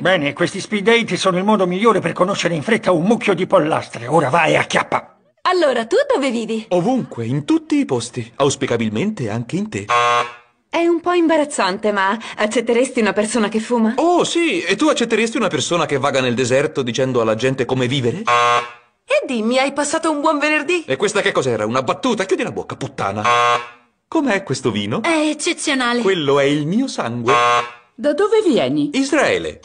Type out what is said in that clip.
Bene, questi speed date sono il modo migliore per conoscere in fretta un mucchio di pollastre. Ora vai a chiappa. Allora, tu dove vivi? Ovunque, in tutti i posti, auspicabilmente anche in te. È un po' imbarazzante, ma accetteresti una persona che fuma? Oh, sì, e tu accetteresti una persona che vaga nel deserto dicendo alla gente come vivere? E dimmi, hai passato un buon venerdì? E questa che cos'era? Una battuta? Chiudi la bocca, puttana. Com'è questo vino? È eccezionale. Quello è il mio sangue. Da dove vieni? Israele.